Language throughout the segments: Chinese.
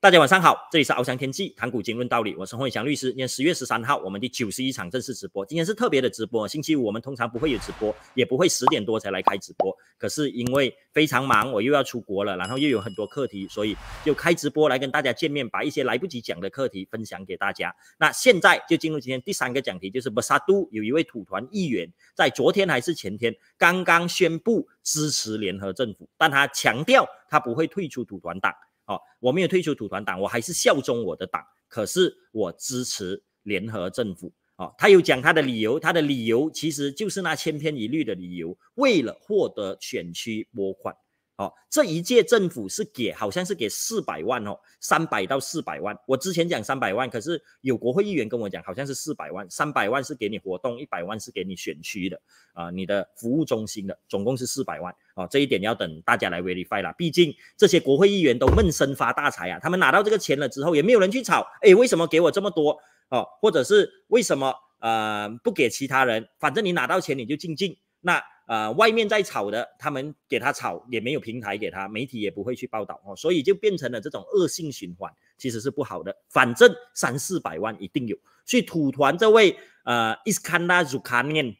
大家晚上好，这里是翱翔天际谈古今论道理，我是洪伟翔律师。今天十月十三号，我们第九十一场正式直播，今天是特别的直播。星期五我们通常不会有直播，也不会十点多才来开直播。可是因为非常忙，我又要出国了，然后又有很多课题，所以就开直播来跟大家见面，把一些来不及讲的课题分享给大家。那现在就进入今天第三个讲题，就是巴沙都有一位土团议员，在昨天还是前天刚刚宣布支持联合政府，但他强调他不会退出土团党。哦，我没有退出土团党，我还是效忠我的党。可是我支持联合政府。哦，他有讲他的理由，他的理由其实就是那千篇一律的理由，为了获得选区拨款。哦，这一届政府是给，好像是给四百万哦，三百到四百万。我之前讲三百万，可是有国会议员跟我讲，好像是四百万。三百万是给你活动，一百万是给你选区的，啊，你的服务中心的，总共是四百万。哦，这一点要等大家来 verify 了。毕竟这些国会议员都闷声发大财啊，他们拿到这个钱了之后，也没有人去炒。哎，为什么给我这么多？哦，或者是为什么呃不给其他人？反正你拿到钱你就静静。那呃外面在炒的，他们给他炒也没有平台给他，媒体也不会去报道哦，所以就变成了这种恶性循环，其实是不好的。反正三四百万一定有。去土团这位呃 Iskandar z u k a r n a i n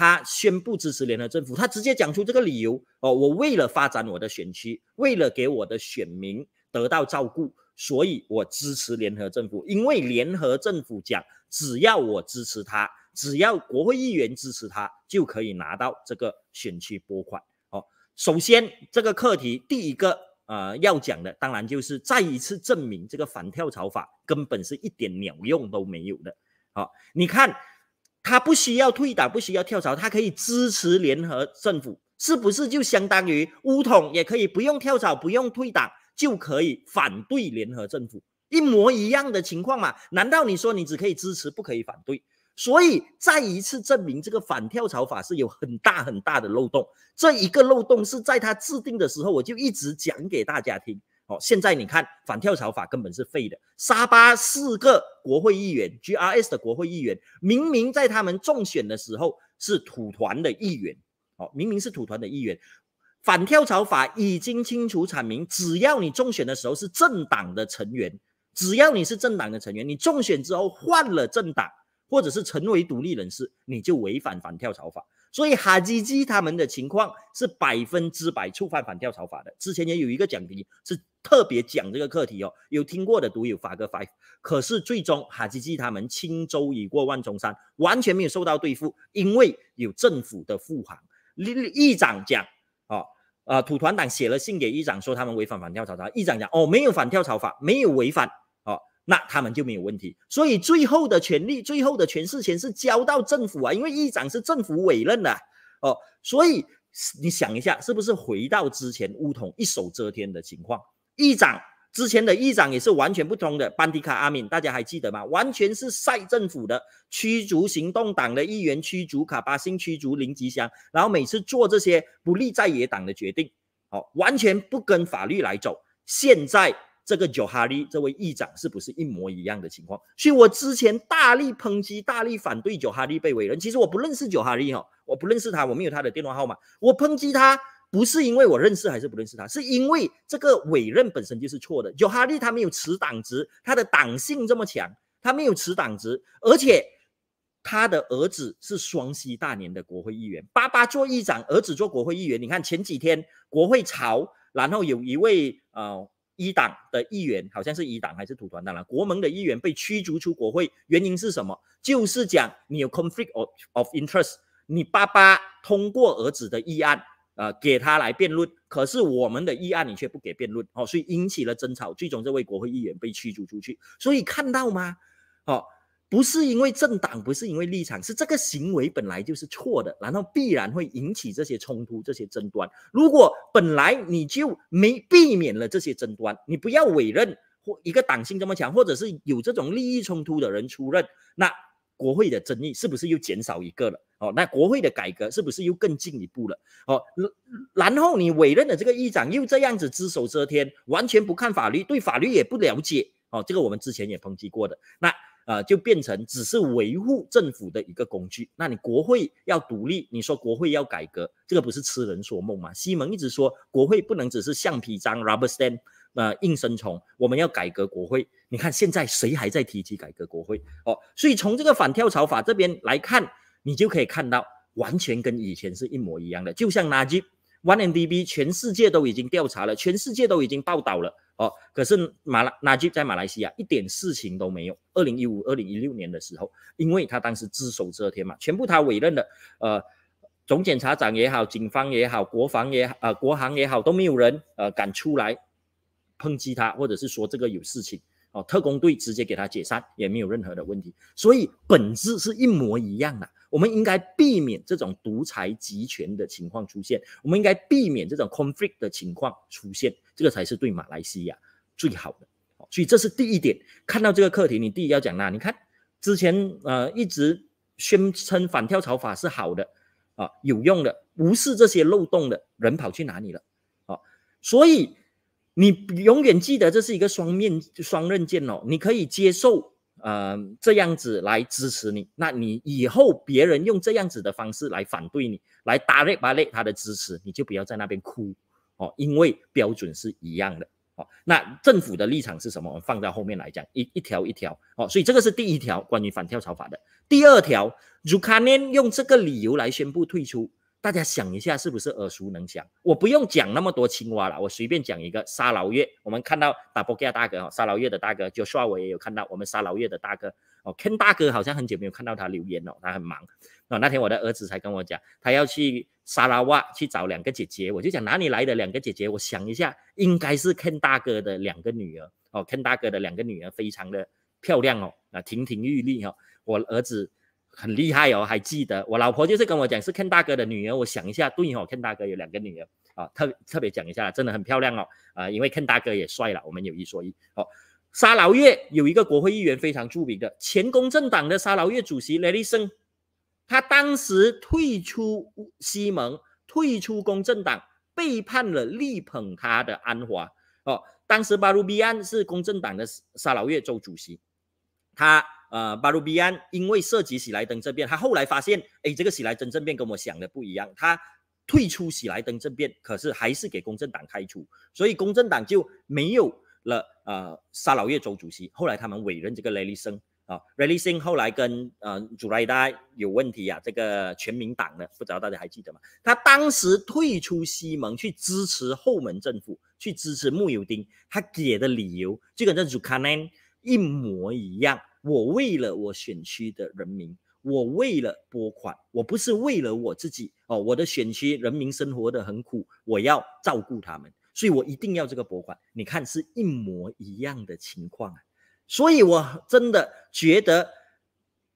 他宣布支持联合政府，他直接讲出这个理由哦，我为了发展我的选区，为了给我的选民得到照顾，所以我支持联合政府，因为联合政府讲，只要我支持他，只要国会议员支持他，就可以拿到这个选区拨款。哦，首先这个课题第一个呃要讲的，当然就是再一次证明这个反跳槽法根本是一点鸟用都没有的。好，你看。他不需要退党，不需要跳槽，他可以支持联合政府，是不是就相当于乌统也可以不用跳槽、不用退党就可以反对联合政府，一模一样的情况嘛？难道你说你只可以支持，不可以反对？所以再一次证明这个反跳槽法是有很大很大的漏洞，这一个漏洞是在他制定的时候我就一直讲给大家听。哦，现在你看反跳槽法根本是废的。沙巴四个国会议员，G R S 的国会议员，明明在他们中选的时候是土团的议员，哦，明明是土团的议员。反跳槽法已经清楚阐明，只要你中选的时候是政党的成员，只要你是政党的成员，你中选之后换了政党，或者是成为独立人士，你就违反反跳槽法。所以哈吉吉他们的情况是百分之百触犯反跳槽法的。之前也有一个讲题是。特别讲这个课题哦，有听过的哥友发个 e 可是最终哈基季他们轻舟已过万重山，完全没有受到对付，因为有政府的护航。立议长讲，哦，呃，土团党写了信给议长说他们违反反跳槽法。议长讲，哦，没有反跳槽法，没有违反，哦，那他们就没有问题。所以最后的权利，最后的权势权是交到政府啊，因为议长是政府委任的，哦，所以你想一下，是不是回到之前乌统一手遮天的情况？议长之前的议长也是完全不同的，班迪卡阿敏，大家还记得吗？完全是塞政府的驱逐行动党的议员，驱逐卡巴新，驱逐林吉香，然后每次做这些不利在野党的决定，哦，完全不跟法律来走。现在这个九哈利这位议长是不是一模一样的情况？所以我之前大力抨击、大力反对九哈利被委任。其实我不认识九哈利哈，我不认识他，我没有他的电话号码。我抨击他。不是因为我认识还是不认识他，是因为这个委任本身就是错的。有哈利他没有持党职，他的党性这么强，他没有持党职，而且他的儿子是双西大年的国会议员，爸爸做议长，儿子做国会议员。你看前几天国会朝，然后有一位呃一党的议员，好像是一党还是土团党啦，国盟的议员被驱逐出国会，原因是什么？就是讲你有 conflict of interest，你爸爸通过儿子的议案。呃，给他来辩论，可是我们的议案你却不给辩论，哦，所以引起了争吵，最终这位国会议员被驱逐出去。所以看到吗？哦，不是因为政党，不是因为立场，是这个行为本来就是错的，然后必然会引起这些冲突、这些争端。如果本来你就没避免了这些争端，你不要委任或一个党性这么强，或者是有这种利益冲突的人出任，那国会的争议是不是又减少一个了？哦，那国会的改革是不是又更进一步了？哦，然后你委任的这个议长又这样子只手遮天，完全不看法律，对法律也不了解。哦，这个我们之前也抨击过的。那呃，就变成只是维护政府的一个工具。那你国会要独立，你说国会要改革，这个不是痴人说梦吗？西蒙一直说国会不能只是橡皮章 （rubber stamp） 呃，应声虫。我们要改革国会。你看现在谁还在提起改革国会？哦，所以从这个反跳槽法这边来看。你就可以看到，完全跟以前是一模一样的，就像垃圾 OneMDB，全世界都已经调查了，全世界都已经报道了哦。可是马拉垃圾在马来西亚一点事情都没有。二零一五、二零一六年的时候，因为他当时只手遮天嘛，全部他委任的，呃，总检察长也好，警方也好，国防也好，呃，国航也好，都没有人呃敢出来抨击他，或者是说这个有事情。哦，特工队直接给他解散也没有任何的问题，所以本质是一模一样的。我们应该避免这种独裁集权的情况出现，我们应该避免这种 conflict 的情况出现，这个才是对马来西亚最好的。哦，所以这是第一点。看到这个课题，你第一要讲的，你看之前呃一直宣称反跳槽法是好的啊，有用的，无视这些漏洞的人跑去哪里了？哦，所以。你永远记得这是一个双面双刃剑哦，你可以接受呃这样子来支持你，那你以后别人用这样子的方式来反对你，来打雷打雷他的支持，你就不要在那边哭哦，因为标准是一样的哦。那政府的立场是什么？我们放在后面来讲一一条一条哦。所以这个是第一条关于反跳槽法的。第二条，Zukanin 用这个理由来宣布退出。大家想一下，是不是耳熟能详？我不用讲那么多青蛙了，我随便讲一个沙劳越。我们看到 Double Gear 大哥哈，沙劳越的大哥，就算我也有看到。我们沙劳越的大哥哦，Ken 大哥好像很久没有看到他留言哦，他很忙。哦，那天我的儿子才跟我讲，他要去沙拉哇去找两个姐姐。我就讲哪里来的两个姐姐？我想一下，应该是 Ken 大哥的两个女儿哦。Ken 大哥的两个女儿非常的漂亮哦，那亭亭玉立哦，我儿子。很厉害哦，还记得我老婆就是跟我讲是 Ken 大哥的女儿，我想一下对哦，Ken 大哥有两个女儿啊，特特别讲一下，真的很漂亮哦啊，因为 Ken 大哥也帅了，我们有一说一哦。沙劳越有一个国会议员非常著名的前公正党的沙劳越主席 l a y 他当时退出西盟，退出公正党，背叛了力捧他的安华哦。当时巴鲁比安是公正党的沙劳越州主席，他。呃，巴鲁比安因为涉及喜来登政变，他后来发现，哎，这个喜来登政变跟我想的不一样。他退出喜来登政变，可是还是给公正党开除，所以公正党就没有了。呃，沙老叶州主席，后来他们委任这个雷利森啊，雷利森后来跟呃祖拉伊达有问题啊，这个全民党的不知道大家还记得吗？他当时退出西盟去支持后门政府，去支持穆尤丁，他给的理由就跟这祖卡内一模一样。我为了我选区的人民，我为了拨款，我不是为了我自己哦。我的选区人民生活的很苦，我要照顾他们，所以我一定要这个拨款。你看是一模一样的情况，所以我真的觉得。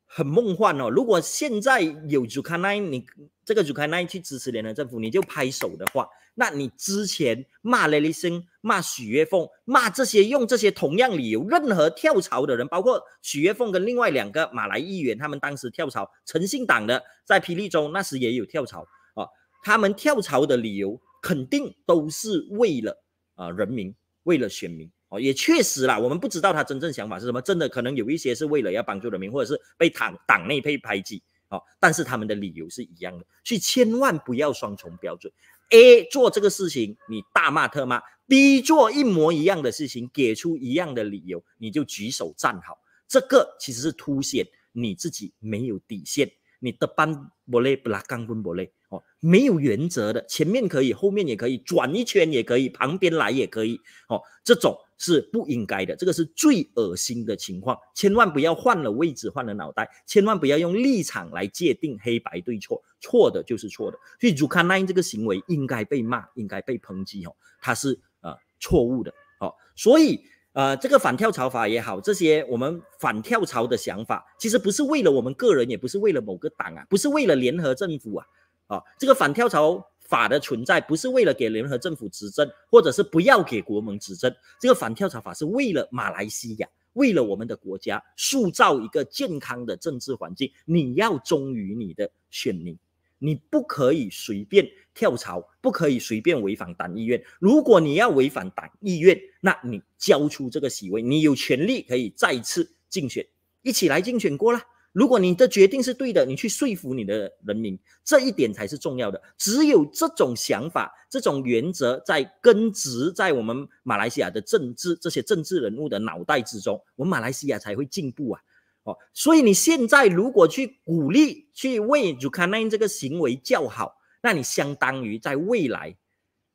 很梦幻哦！如果现在有朱卡奈，你这个朱卡奈去支持联合政府，你就拍手的话，那你之前骂雷利森、骂许月凤、骂这些用这些同样理由任何跳槽的人，包括许月凤跟另外两个马来议员，他们当时跳槽诚信党的在霹雳州那时也有跳槽啊，他们跳槽的理由肯定都是为了啊人民，为了选民。也确实啦，我们不知道他真正想法是什么，真的可能有一些是为了要帮助人民，或者是被党党内被排挤。哦，但是他们的理由是一样的，所以千万不要双重标准。A 做这个事情你大骂特骂，B 做一模一样的事情给出一样的理由，你就举手站好。这个其实是凸显你自己没有底线，你的班不累，不拉钢不累哦，没有原则的，前面可以，后面也可以，转一圈也可以，旁边来也可以哦，这种。是不应该的，这个是最恶心的情况，千万不要换了位置换了脑袋，千万不要用立场来界定黑白对错，错的就是错的，所以朱看南这个行为应该被骂，应该被抨击哦，他是呃错误的，哦。所以呃这个反跳槽法也好，这些我们反跳槽的想法，其实不是为了我们个人，也不是为了某个党啊，不是为了联合政府啊，啊这个反跳槽。法的存在不是为了给联合政府执政，或者是不要给国盟执政。这个反跳槽法是为了马来西亚，为了我们的国家塑造一个健康的政治环境。你要忠于你的选民，你不可以随便跳槽，不可以随便违反党意愿。如果你要违反党意愿，那你交出这个席位，你有权利可以再次竞选。一起来竞选过了。如果你的决定是对的，你去说服你的人民，这一点才是重要的。只有这种想法、这种原则在根植在我们马来西亚的政治这些政治人物的脑袋之中，我们马来西亚才会进步啊！哦，所以你现在如果去鼓励、去为 n 克兰这个行为叫好，那你相当于在未来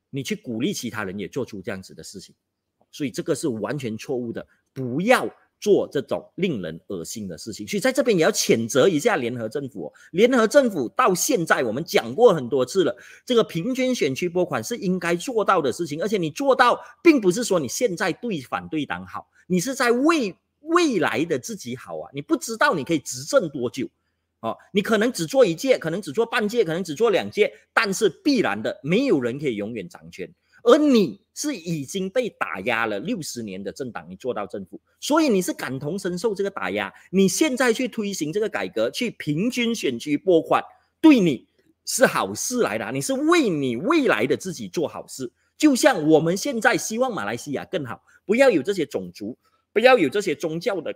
你去鼓励其他人也做出这样子的事情，所以这个是完全错误的，不要。做这种令人恶心的事情，所以在这边也要谴责一下联合政府。联合政府到现在，我们讲过很多次了，这个平均选区拨款是应该做到的事情。而且你做到，并不是说你现在对反对党好，你是在为未来的自己好啊。你不知道你可以执政多久，哦，你可能只做一届，可能只做半届，可能只做两届，但是必然的，没有人可以永远掌权。而你是已经被打压了六十年的政党，你做到政府，所以你是感同身受这个打压。你现在去推行这个改革，去平均选区拨款，对你是好事来的，你是为你未来的自己做好事。就像我们现在希望马来西亚更好，不要有这些种族，不要有这些宗教的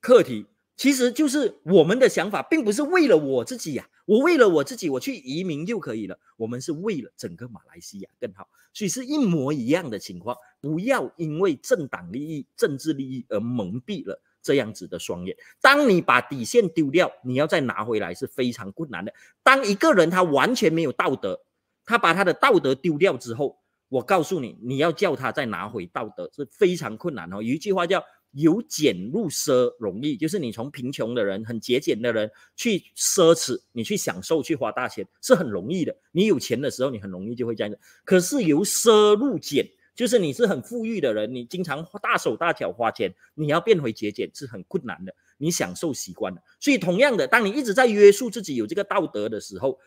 课题。其实就是我们的想法，并不是为了我自己呀，我为了我自己，我去移民就可以了。我们是为了整个马来西亚更好，所以是一模一样的情况。不要因为政党利益、政治利益而蒙蔽了这样子的双眼。当你把底线丢掉，你要再拿回来是非常困难的。当一个人他完全没有道德，他把他的道德丢掉之后，我告诉你，你要叫他再拿回道德是非常困难的。有一句话叫。由俭入奢容易，就是你从贫穷的人、很节俭的人去奢侈，你去享受、去花大钱是很容易的。你有钱的时候，你很容易就会这样子。可是由奢入俭，就是你是很富裕的人，你经常大手大脚花钱，你要变回节俭是很困难的。你享受习惯了，所以同样的，当你一直在约束自己有这个道德的时候。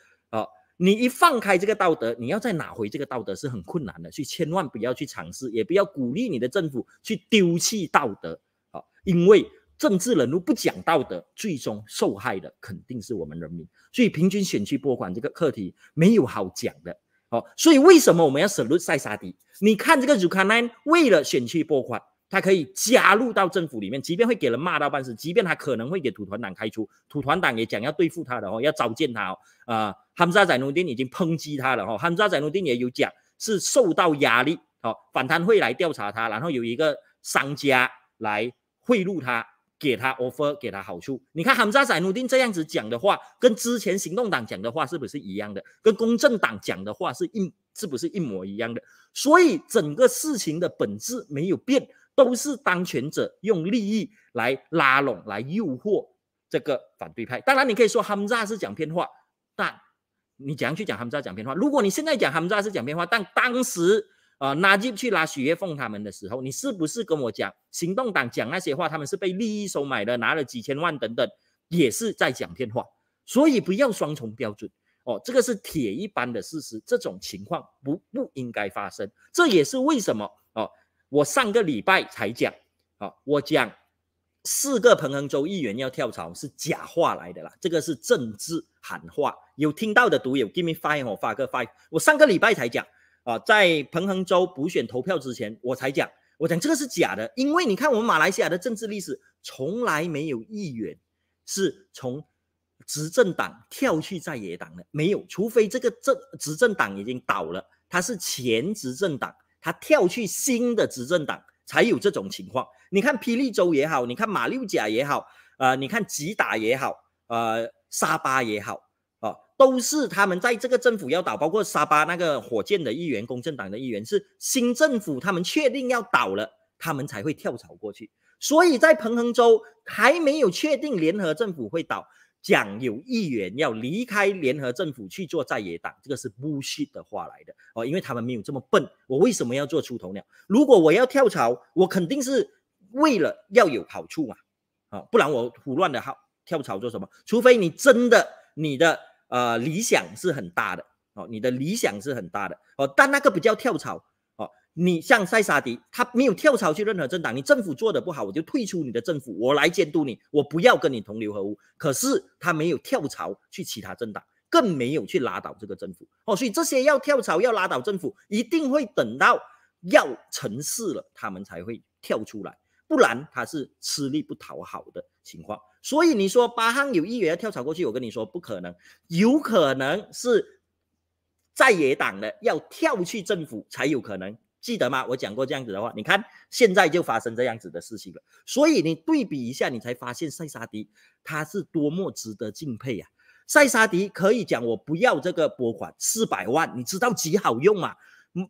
你一放开这个道德，你要再拿回这个道德是很困难的，所以千万不要去尝试，也不要鼓励你的政府去丢弃道德，啊，因为政治人物不讲道德，最终受害的肯定是我们人民。所以平均选区拨款这个课题没有好讲的，好，所以为什么我们要舍论塞沙迪？你看这个 n 克兰为了选区拨款。他可以加入到政府里面，即便会给人骂到半死，即便他可能会给土团党开除，土团党也讲要对付他的哦，要召见他哦。啊，汉扎宰努丁已经抨击他了哦，汉扎宰努丁也有讲是受到压力哦，反贪会来调查他，然后有一个商家来贿赂他，给他 offer 给他好处。你看汉扎宰努丁这样子讲的话，跟之前行动党讲的话是不是一样的？跟公正党讲的话是一是不是一模一样的？所以整个事情的本质没有变。都是当权者用利益来拉拢、来诱惑这个反对派。当然，你可以说哈姆扎是讲偏话，但你怎样去讲哈姆扎讲偏话？如果你现在讲哈姆扎是讲偏话，但当时啊，拉吉去拉许月凤他们的时候，你是不是跟我讲，行动党讲那些话，他们是被利益收买的，拿了几千万等等，也是在讲偏话？所以不要双重标准哦，这个是铁一般的事实，这种情况不不应该发生，这也是为什么。我上个礼拜才讲，啊，我讲四个彭亨州议员要跳槽是假话来的啦，这个是政治喊话。有听到的读友，give me five，我发个 five。我上个礼拜才讲，啊，在彭亨州补选投票之前，我才讲，我讲这个是假的，因为你看我们马来西亚的政治历史，从来没有议员是从执政党跳去在野党的，没有，除非这个政执政党已经倒了，他是前执政党。他跳去新的执政党才有这种情况。你看霹雳州也好，你看马六甲也好，呃，你看吉打也好，呃，沙巴也好，啊，都是他们在这个政府要倒，包括沙巴那个火箭的议员、公正党的议员是新政府，他们确定要倒了，他们才会跳槽过去。所以在彭亨州还没有确定联合政府会倒。讲有议员要离开联合政府去做在野党，这个是 bullshit 的话来的哦，因为他们没有这么笨。我为什么要做出头鸟？如果我要跳槽，我肯定是为了要有好处嘛，啊，不然我胡乱的好跳槽做什么？除非你真的你的呃理想是很大的哦，你的理想是很大的哦，但那个不叫跳槽。你像塞萨迪，他没有跳槽去任何政党。你政府做的不好，我就退出你的政府，我来监督你，我不要跟你同流合污。可是他没有跳槽去其他政党，更没有去拉倒这个政府哦。所以这些要跳槽要拉倒政府，一定会等到要成事了，他们才会跳出来，不然他是吃力不讨好的情况。所以你说巴汉有议员要跳槽过去，我跟你说不可能，有可能是在野党的要跳去政府才有可能。记得吗？我讲过这样子的话，你看现在就发生这样子的事情了。所以你对比一下，你才发现塞沙迪他是多么值得敬佩啊！塞沙迪可以讲，我不要这个拨款四百万，你知道几好用吗？嗯，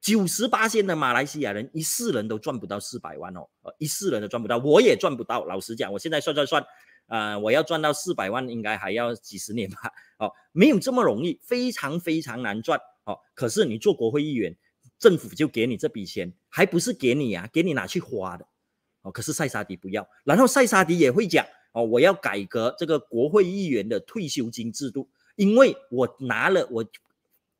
九十八线的马来西亚人一世人，都赚不到四百万哦。一世人，都赚不到，我也赚不到。老实讲，我现在算算算，呃，我要赚到四百万，应该还要几十年吧？哦，没有这么容易，非常非常难赚。哦，可是你做国会议员。政府就给你这笔钱，还不是给你啊，给你拿去花的。哦，可是塞沙迪不要。然后塞沙迪也会讲哦，我要改革这个国会议员的退休金制度，因为我拿了我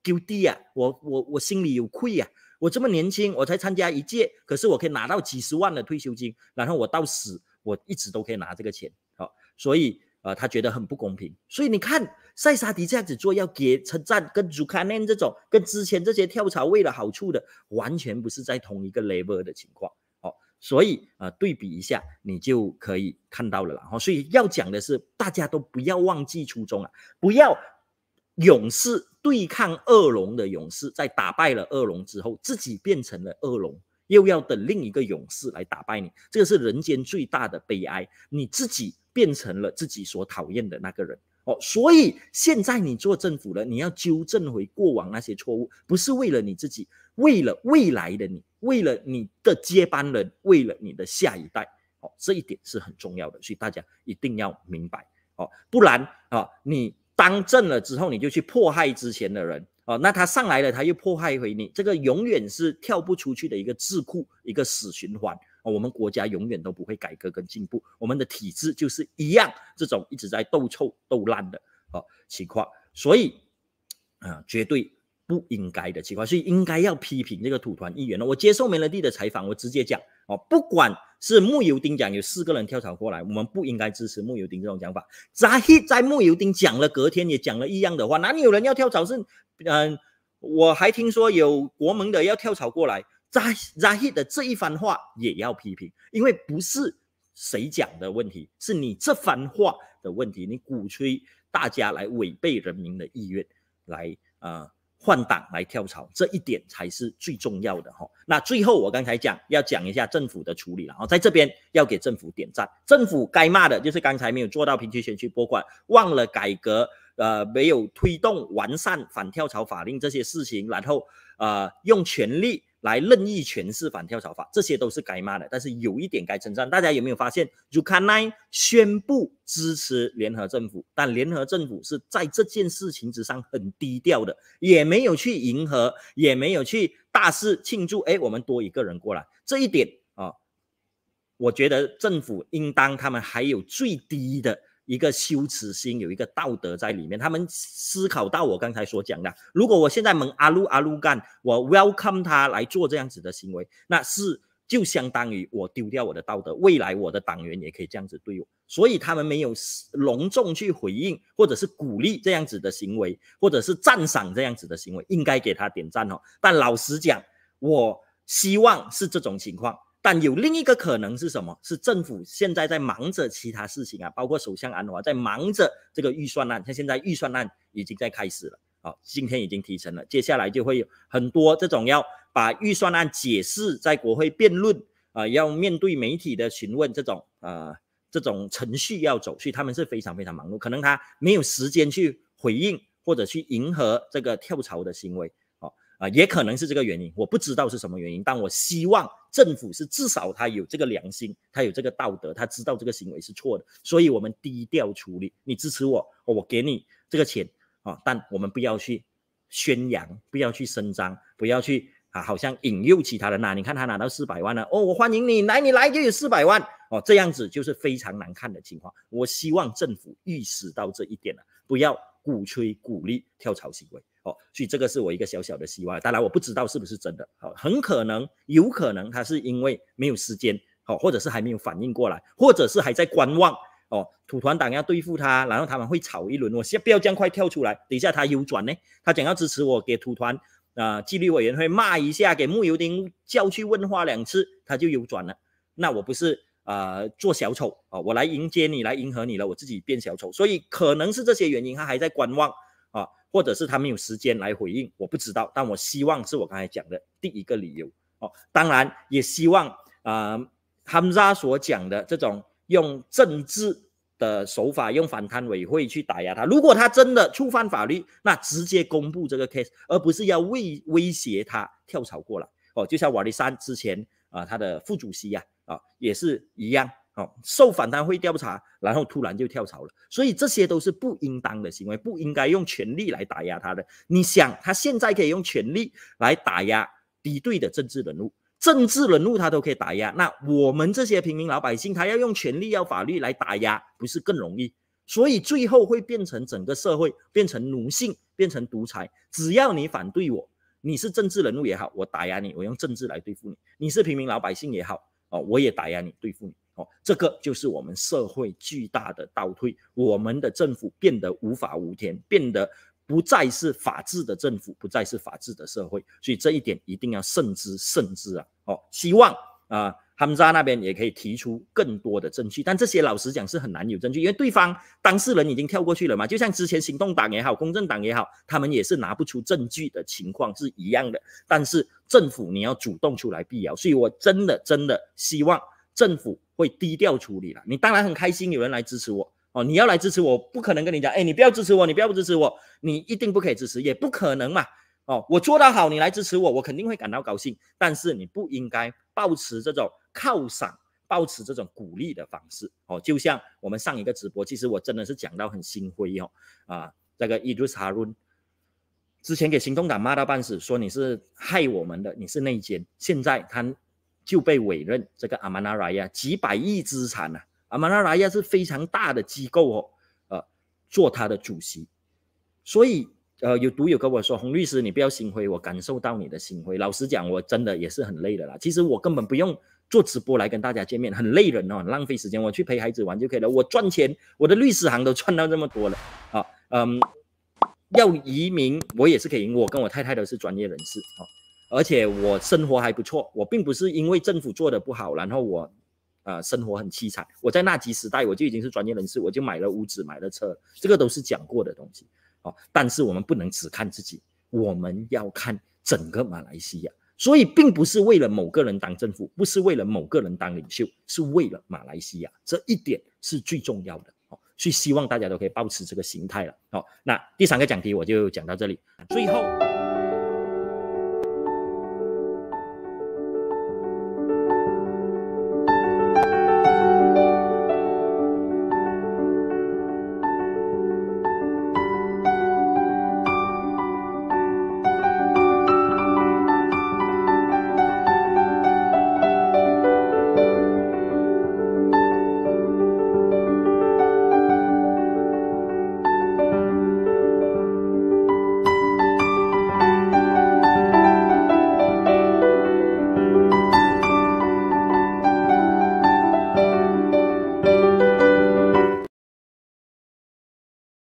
丢地呀，我我我心里有愧呀。我这么年轻，我才参加一届，可是我可以拿到几十万的退休金，然后我到死我一直都可以拿这个钱。好，所以呃，他觉得很不公平。所以你看。塞沙迪这样子做，要给称赞，跟 z u c n 这种，跟之前这些跳槽为了好处的，完全不是在同一个 level 的情况哦。所以啊，对比一下，你就可以看到了啦。哦，所以要讲的是，大家都不要忘记初衷啊，不要勇士对抗恶龙的勇士，在打败了恶龙之后，自己变成了恶龙，又要等另一个勇士来打败你，这个是人间最大的悲哀。你自己变成了自己所讨厌的那个人。哦，所以现在你做政府了，你要纠正回过往那些错误，不是为了你自己，为了未来的你，为了你的接班人，为了你的下一代，哦，这一点是很重要的，所以大家一定要明白哦，不然啊，你当政了之后，你就去迫害之前的人，哦，那他上来了，他又迫害回你，这个永远是跳不出去的一个智库，一个死循环。我们国家永远都不会改革跟进步，我们的体制就是一样，这种一直在斗臭斗烂的哦情况，所以啊绝对不应该的情况，所以应该要批评这个土团议员的。我接受梅乐蒂的采访，我直接讲哦，不管是木油丁讲有四个人跳槽过来，我们不应该支持木油丁这种讲法。在在木油丁讲了，隔天也讲了一样的话，哪里有人要跳槽？是嗯，我还听说有国盟的要跳槽过来。扎扎伊的这一番话也要批评，因为不是谁讲的问题，是你这番话的问题。你鼓吹大家来违背人民的意愿，来啊换党来跳槽，这一点才是最重要的哈。那最后我刚才讲要讲一下政府的处理了，然后在这边要给政府点赞。政府该骂的就是刚才没有做到平区选区拨款，忘了改革，呃，没有推动完善反跳槽法令这些事情，然后呃用权力。来任意诠释反跳槽法，这些都是该骂的。但是有一点该称赞，大家有没有发现，Ukraine 宣布支持联合政府，但联合政府是在这件事情之上很低调的，也没有去迎合，也没有去大肆庆祝。哎，我们多一个人过来，这一点啊，我觉得政府应当他们还有最低的。一个羞耻心，有一个道德在里面。他们思考到我刚才所讲的，如果我现在蒙阿鲁阿鲁干，我 welcome 他来做这样子的行为，那是就相当于我丢掉我的道德。未来我的党员也可以这样子对我，所以他们没有隆重去回应，或者是鼓励这样子的行为，或者是赞赏这样子的行为，应该给他点赞哦。但老实讲，我希望是这种情况。但有另一个可能是什么？是政府现在在忙着其他事情啊，包括首相安华在忙着这个预算案。像现在预算案已经在开始了，好，今天已经提成了，接下来就会有很多这种要把预算案解释在国会辩论啊，要面对媒体的询问，这种呃，这种程序要走去，他们是非常非常忙碌，可能他没有时间去回应或者去迎合这个跳槽的行为，好啊，也可能是这个原因，我不知道是什么原因，但我希望。政府是至少他有这个良心，他有这个道德，他知道这个行为是错的，所以我们低调处理。你支持我，我给你这个钱，啊，但我们不要去宣扬，不要去声张，不要去啊，好像引诱其他人呐，你看他拿到四百万了，哦，我欢迎你来，你来就有四百万，哦，这样子就是非常难看的情况。我希望政府意识到这一点了，不要鼓吹鼓励跳槽行为。哦，所以这个是我一个小小的希望，当然我不知道是不是真的，哦，很可能有可能他是因为没有时间，哦，或者是还没有反应过来，或者是还在观望，哦，土团党要对付他，然后他们会吵一轮，我先不要这样快跳出来，等一下他有转呢，他讲要支持我给土团啊纪律委员会骂一下，给木油丁叫去问话两次，他就有转了，那我不是啊做小丑啊，我来迎接你，来迎合你了，我自己变小丑，所以可能是这些原因，他还在观望。或者是他没有时间来回应，我不知道，但我希望是我刚才讲的第一个理由哦。当然也希望啊，他们家所讲的这种用政治的手法，用反贪委会去打压他。如果他真的触犯法律，那直接公布这个 case，而不是要威威胁他跳槽过来哦。就像瓦利山之前啊，他的副主席呀啊也是一样。哦，受反贪会调查，然后突然就跳槽了，所以这些都是不应当的行为，不应该用权力来打压他的。你想，他现在可以用权力来打压敌对的政治人物，政治人物他都可以打压，那我们这些平民老百姓，他要用权力、要法律来打压，不是更容易？所以最后会变成整个社会变成奴性，变成独裁。只要你反对我，你是政治人物也好，我打压你，我用政治来对付你；你是平民老百姓也好，哦，我也打压你，对付你。哦，这个就是我们社会巨大的倒退，我们的政府变得无法无天，变得不再是法治的政府，不再是法治的社会，所以这一点一定要慎之慎之啊！哦，希望啊，他们家那边也可以提出更多的证据，但这些老实讲是很难有证据，因为对方当事人已经跳过去了嘛。就像之前行动党也好，公正党也好，他们也是拿不出证据的情况是一样的。但是政府你要主动出来辟谣，所以我真的真的希望政府。会低调处理了。你当然很开心，有人来支持我哦。你要来支持我，不可能跟你讲，哎，你不要支持我，你不要不支持我，你一定不可以支持，也不可能嘛。哦，我做得好，你来支持我，我肯定会感到高兴。但是你不应该抱持这种犒赏、抱持这种鼓励的方式。哦，就像我们上一个直播，其实我真的是讲到很心灰哦。啊，这个伊杜查伦，之前给行动党骂到半死，说你是害我们的，你是内奸。现在他。就被委任这个阿曼拉亚几百亿资产呐，阿曼拉亚是非常大的机构哦，呃，做他的主席，所以呃，有读友跟我说，洪律师你不要心灰，我感受到你的心灰。老实讲，我真的也是很累的啦。其实我根本不用做直播来跟大家见面，很累人哦，浪费时间，我去陪孩子玩就可以了。我赚钱，我的律师行都赚到这么多了。好，嗯，要移民我也是可以，我跟我太太都是专业人士啊。而且我生活还不错，我并不是因为政府做的不好，然后我，呃，生活很凄惨。我在纳吉时代我就已经是专业人士，我就买了屋子，买了车，这个都是讲过的东西。哦，但是我们不能只看自己，我们要看整个马来西亚。所以，并不是为了某个人当政府，不是为了某个人当领袖，是为了马来西亚，这一点是最重要的。哦，所以希望大家都可以保持这个心态了。好，那第三个讲题我就讲到这里，最后。